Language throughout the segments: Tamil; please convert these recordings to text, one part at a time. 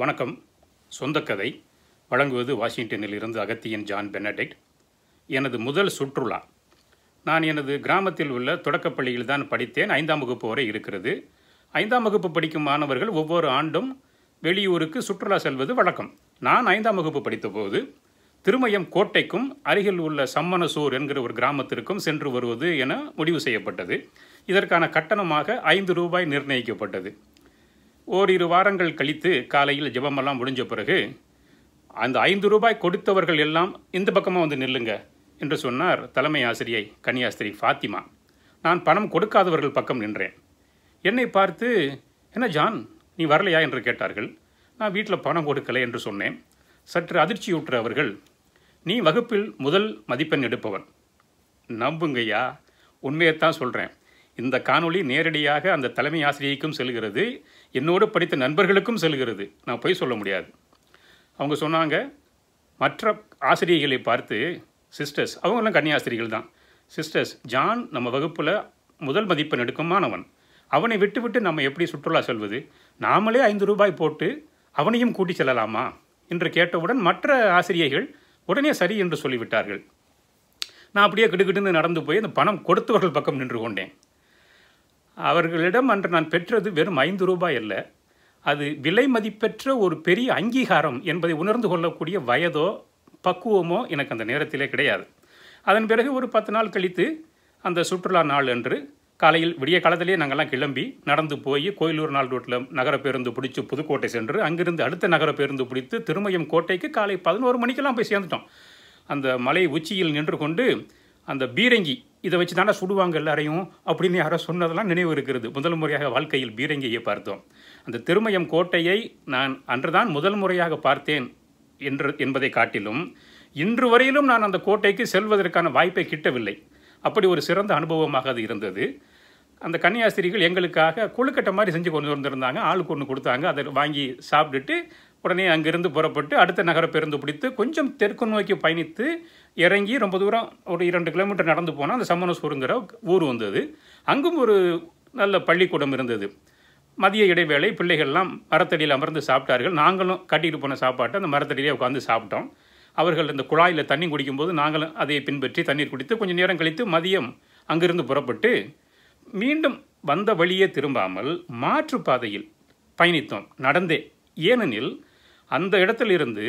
வணக்கம் சொந்தக்கதை வழங்குவது வாஷிங்டனில் இருந்து அகத்தியன் ஜான் பெனடிக்ட் எனது முதல் சுற்றுலா நான் எனது கிராமத்தில் உள்ள தொடக்கப்பள்ளியில் தான் படித்தேன் ஐந்தாம் வகுப்பு வரை இருக்கிறது ஐந்தாம் வகுப்பு படிக்கும் மாணவர்கள் ஒவ்வொரு ஆண்டும் வெளியூருக்கு சுற்றுலா செல்வது வழக்கம் நான் ஐந்தாம் வகுப்பு படித்தபோது திருமயம் கோட்டைக்கும் அருகில் உள்ள சம்மனசூர் என்கிற ஒரு கிராமத்திற்கும் சென்று வருவது என முடிவு செய்யப்பட்டது இதற்கான கட்டணமாக ஐந்து ரூபாய் நிர்ணயிக்கப்பட்டது ஓரிரு வாரங்கள் கழித்து காலையில் ஜெபமெல்லாம் முடிஞ்ச பிறகு அந்த ஐந்து ரூபாய் கொடுத்தவர்கள் எல்லாம் இந்த பக்கமாக வந்து நில்லுங்க என்று சொன்னார் தலைமை ஆசிரியை கன்னியாஸ்திரி ஃபாத்திமா நான் பணம் கொடுக்காதவர்கள் பக்கம் நின்றேன் என்னை பார்த்து என்ன ஜான் நீ வரலையா என்று கேட்டார்கள் நான் வீட்டில் பணம் கொடுக்கலை என்று சொன்னேன் சற்று அதிர்ச்சியூற்ற அவர்கள் நீ வகுப்பில் முதல் மதிப்பெண் எடுப்பவன் நம்புங்கய்யா உண்மையைத்தான் சொல்கிறேன் இந்த காணொளி நேரடியாக அந்த தலைமை ஆசிரியைக்கும் செல்கிறது என்னோடு படித்த நண்பர்களுக்கும் செல்கிறது நான் போய் சொல்ல முடியாது அவங்க சொன்னாங்க மற்ற ஆசிரியர்களை பார்த்து சிஸ்டர்ஸ் அவங்களாம் கன்னியாசிரியர்கள் தான் சிஸ்டர்ஸ் ஜான் நம்ம வகுப்பில் முதல் மதிப்பெண் எடுக்குமானவன் அவனை விட்டு விட்டு நம்ம எப்படி சுற்றுலா செல்வது நாமளே ஐந்து ரூபாய் போட்டு அவனையும் கூட்டி செல்லலாமா என்று கேட்டவுடன் மற்ற ஆசிரியர்கள் உடனே சரி என்று சொல்லிவிட்டார்கள் நான் அப்படியே கிடுகிடுன்னு நடந்து போய் அந்த பணம் கொடுத்தவர்கள் பக்கம் நின்று கொண்டேன் அவர்களிடம் அன்று நான் பெற்றது வெறும் ஐந்து ரூபாய் அல்ல அது விலை மதிப்பெற்ற ஒரு பெரிய அங்கீகாரம் என்பதை உணர்ந்து கொள்ளக்கூடிய வயதோ பக்குவமோ எனக்கு அந்த நேரத்திலே கிடையாது அதன் பிறகு ஒரு பத்து நாள் கழித்து அந்த சுற்றுலா நாள் அன்று காலையில் விடிய காலத்திலே நாங்கள்லாம் கிளம்பி நடந்து போய் கோயிலூர் நாள் ரோட்டில் நகர பேருந்து பிடிச்சி புதுக்கோட்டை சென்று அங்கிருந்து அடுத்த நகர பேருந்து பிடித்து திருமயம் கோட்டைக்கு காலை பதினோரு மணிக்கெல்லாம் போய் சேர்ந்துட்டோம் அந்த மலை உச்சியில் நின்று கொண்டு அந்த பீரங்கி இதை வச்சு தானே சுடுவாங்க எல்லாரையும் அப்படின்னு யாரோ சொன்னதெல்லாம் நினைவு இருக்கிறது முதல் முறையாக வாழ்க்கையில் பீரங்கியை பார்த்தோம் அந்த திருமயம் கோட்டையை நான் அன்றுதான் முதல் முறையாக பார்த்தேன் என்று என்பதை காட்டிலும் இன்று வரையிலும் நான் அந்த கோட்டைக்கு செல்வதற்கான வாய்ப்பை கிட்டவில்லை அப்படி ஒரு சிறந்த அனுபவமாக அது இருந்தது அந்த கன்னியாஸ்திரிகள் எங்களுக்காக குழுக்கட்ட மாதிரி செஞ்சு கொண்டு வந்திருந்தாங்க ஆளுக்கு ஒன்று கொடுத்தாங்க அதை வாங்கி சாப்பிட்டுட்டு உடனே அங்கிருந்து புறப்பட்டு அடுத்த நகர பேருந்து பிடித்து கொஞ்சம் தெற்கு நோக்கி பயணித்து இறங்கி ரொம்ப தூரம் ஒரு இரண்டு கிலோமீட்டர் நடந்து போனால் அந்த சம்மனசூருங்கிற ஊர் வந்தது அங்கும் ஒரு நல்ல பள்ளிக்கூடம் இருந்தது மதிய இடைவேளை பிள்ளைகள்லாம் மரத்தடியில் அமர்ந்து சாப்பிட்டார்கள் நாங்களும் கட்டிட்டு போன சாப்பாட்டை அந்த மரத்தடியிலே உட்காந்து சாப்பிட்டோம் அவர்கள் இந்த குழாயில் தண்ணி குடிக்கும்போது நாங்களும் அதை பின்பற்றி தண்ணீர் குடித்து கொஞ்சம் நேரம் கழித்து மதியம் அங்கிருந்து புறப்பட்டு மீண்டும் வந்த வழியே திரும்பாமல் மாற்றுப்பாதையில் பயணித்தோம் நடந்தே ஏனெனில் அந்த இடத்திலிருந்து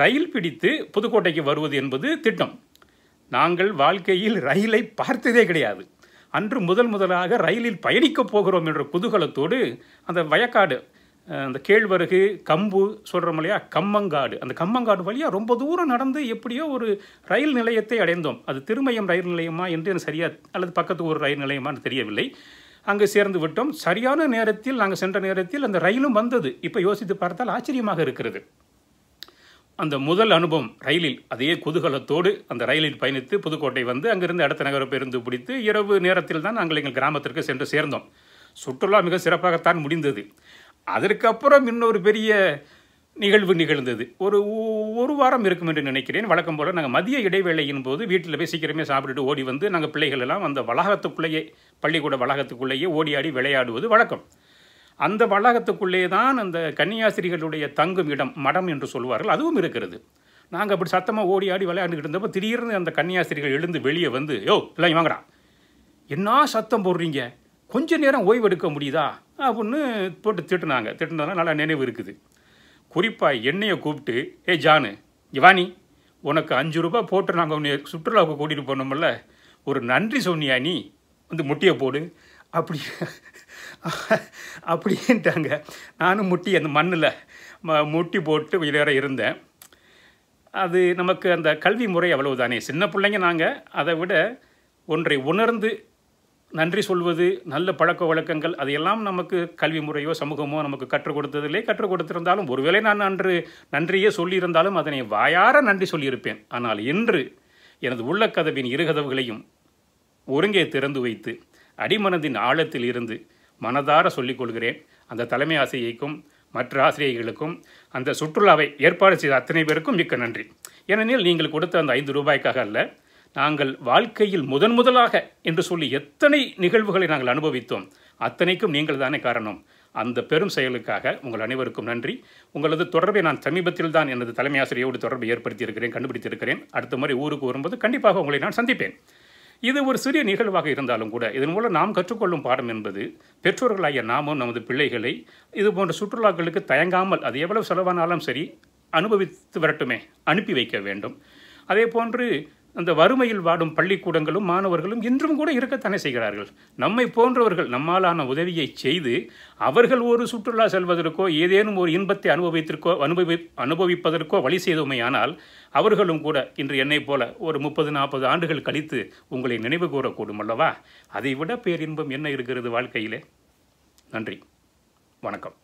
ரயில் பிடித்து புதுக்கோட்டைக்கு வருவது என்பது திட்டம் நாங்கள் வாழ்க்கையில் ரயிலை பார்த்ததே கிடையாது அன்று முதல் முதலாக ரயிலில் பயணிக்கப் போகிறோம் என்ற குதூகலத்தோடு அந்த வயக்காடு அந்த கேழ்வரகு கம்பு சொல்கிறோம் இல்லையா கம்மங்காடு அந்த கம்மங்காடு வழியாக ரொம்ப தூரம் நடந்து எப்படியோ ஒரு ரயில் நிலையத்தை அடைந்தோம் அது திருமயம் ரயில் நிலையமா என்று சரியாக அல்லது பக்கத்து ஒரு ரயில் நிலையமான்னு தெரியவில்லை அங்கே சேர்ந்து விட்டோம் சரியான நேரத்தில் நாங்கள் சென்ற நேரத்தில் அந்த ரயிலும் வந்தது இப்போ யோசித்து பார்த்தால் ஆச்சரியமாக இருக்கிறது அந்த முதல் அனுபவம் ரயிலில் அதே குதூகலத்தோடு அந்த ரயிலில் பயணித்து புதுக்கோட்டை வந்து அங்கிருந்து அடுத்த நகர பேருந்து பிடித்து இரவு நேரத்தில் தான் நாங்கள் எங்கள் கிராமத்திற்கு சென்று சேர்ந்தோம் சுற்றுலா மிக சிறப்பாகத்தான் முடிந்தது அதற்கப்புறம் இன்னொரு பெரிய நிகழ்வு நிகழ்ந்தது ஒரு ஒரு வாரம் இருக்கும் என்று நினைக்கிறேன் வழக்கம் போல் நாங்கள் மதிய இடைவேளையின் போது வீட்டில் போய் சீக்கிரமே சாப்பிட்டுட்டு ஓடி வந்து நாங்கள் பிள்ளைகள் எல்லாம் அந்த வளாகத்துக்குள்ளேயே பள்ளிக்கூட வளாகத்துக்குள்ளேயே ஓடி ஆடி விளையாடுவது வழக்கம் அந்த வளாகத்துக்குள்ளே தான் அந்த கன்னியாசிரிகளுடைய தங்கும் இடம் மடம் என்று சொல்வார்கள் அதுவும் இருக்கிறது நாங்கள் அப்படி சத்தமாக ஓடி ஆடி விளையாண்டுக்கிட்டு இருந்தப்போ திடீர்னு அந்த கன்னியாசிரிகள் எழுந்து வெளியே வந்து யோ எல்லாம் வாங்கடா என்ன சத்தம் போடுறீங்க கொஞ்ச நேரம் ஓய்வெடுக்க முடியுதா அப்படின்னு போட்டு திட்டுனாங்க திட்டுனதுனால நல்லா நினைவு இருக்குது குறிப்பாக என்னையை கூப்பிட்டு ஏ ஜானு இவானி உனக்கு அஞ்சு ரூபாய் போட்டு நாங்கள் உன்னை சுற்றுலாவுக்கு கூட்டிகிட்டு போனோம்ல ஒரு நன்றி சொன்னியா நீ வந்து முட்டியை போடு அப்படி அப்படின்ட்டாங்க நானும் முட்டி அந்த மண்ணில் ம முட்டி போட்டு வேற இருந்தேன் அது நமக்கு அந்த கல்வி முறை அவ்வளவுதானே தானே சின்ன பிள்ளைங்க நாங்கள் அதை விட ஒன்றை உணர்ந்து நன்றி சொல்வது நல்ல பழக்க வழக்கங்கள் அதையெல்லாம் நமக்கு கல்வி முறையோ சமூகமோ நமக்கு கற்றுக் கொடுத்ததிலே கற்றுக் கொடுத்திருந்தாலும் ஒருவேளை நான் அன்று நன்றியே சொல்லியிருந்தாலும் அதனை வாயார நன்றி சொல்லியிருப்பேன் ஆனால் இன்று எனது உள்ள கதவின் இருகதவுகளையும் ஒருங்கே திறந்து வைத்து அடிமனதின் ஆழத்தில் இருந்து மனதார சொல்லிக்கொள்கிறேன் அந்த தலைமை ஆசிரியைக்கும் மற்ற ஆசிரியர்களுக்கும் அந்த சுற்றுலாவை ஏற்பாடு செய்த அத்தனை பேருக்கும் மிக்க நன்றி ஏனெனில் நீங்கள் கொடுத்த அந்த ஐந்து ரூபாய்க்காக அல்ல நாங்கள் வாழ்க்கையில் முதன் முதலாக என்று சொல்லி எத்தனை நிகழ்வுகளை நாங்கள் அனுபவித்தோம் அத்தனைக்கும் நீங்கள் தானே காரணம் அந்த பெரும் செயலுக்காக உங்கள் அனைவருக்கும் நன்றி உங்களது தொடர்பை நான் சமீபத்தில் தான் எனது தலைமை ஆசிரியோடு தொடர்பை ஏற்படுத்தியிருக்கிறேன் கண்டுபிடித்திருக்கிறேன் அடுத்த முறை ஊருக்கு வரும்போது கண்டிப்பாக உங்களை நான் சந்திப்பேன் இது ஒரு சிறிய நிகழ்வாக இருந்தாலும் கூட இதன் மூலம் நாம் கற்றுக்கொள்ளும் பாடம் என்பது பெற்றோர்களாகிய நாமும் நமது பிள்ளைகளை இது போன்ற சுற்றுலாக்களுக்கு தயங்காமல் அது எவ்வளவு செலவானாலும் சரி அனுபவித்து வரட்டுமே அனுப்பி வைக்க வேண்டும் அதே போன்று அந்த வறுமையில் வாடும் பள்ளிக்கூடங்களும் மாணவர்களும் இன்றும் கூட இருக்கத்தானே செய்கிறார்கள் நம்மை போன்றவர்கள் நம்மாலான உதவியை செய்து அவர்கள் ஒரு சுற்றுலா செல்வதற்கோ ஏதேனும் ஒரு இன்பத்தை அனுபவித்திருக்கோ அனுபவி அனுபவிப்பதற்கோ வழி செய்தோமேயானால் அவர்களும் கூட இன்று என்னைப் போல ஒரு முப்பது நாற்பது ஆண்டுகள் கழித்து உங்களை நினைவு கூறக்கூடும் அல்லவா அதைவிட பேரின்பம் என்ன இருக்கிறது வாழ்க்கையிலே நன்றி வணக்கம்